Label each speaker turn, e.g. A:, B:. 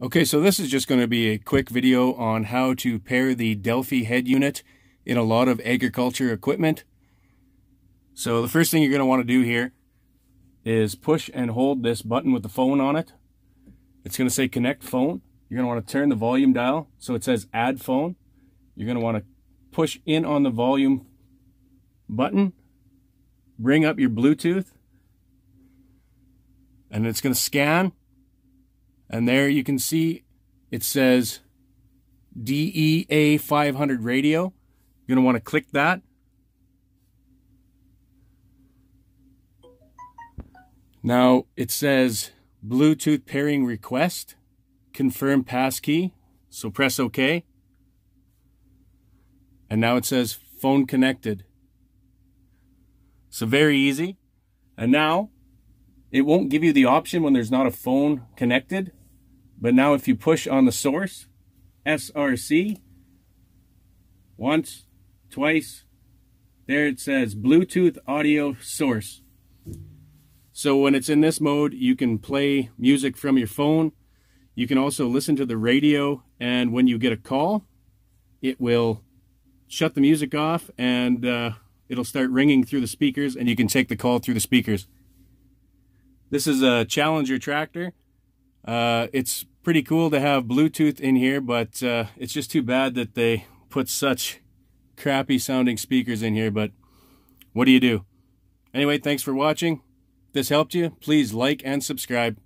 A: Okay, so this is just going to be a quick video on how to pair the Delphi head unit in a lot of agriculture equipment. So the first thing you're going to want to do here is push and hold this button with the phone on it. It's going to say connect phone. You're going to want to turn the volume dial so it says add phone. You're going to want to push in on the volume button, bring up your Bluetooth, and it's going to scan and there you can see it says DEA 500 radio. You're going to want to click that. Now it says Bluetooth pairing request, confirm passkey. So press OK. And now it says phone connected. So very easy. And now it won't give you the option when there's not a phone connected. But now if you push on the source, SRC, once, twice, there it says Bluetooth audio source. So when it's in this mode, you can play music from your phone. You can also listen to the radio. And when you get a call, it will shut the music off and uh, it'll start ringing through the speakers and you can take the call through the speakers. This is a Challenger tractor. Uh, it's pretty cool to have Bluetooth in here, but uh, it's just too bad that they put such crappy sounding speakers in here, but what do you do? Anyway, thanks for watching. If this helped you, please like and subscribe.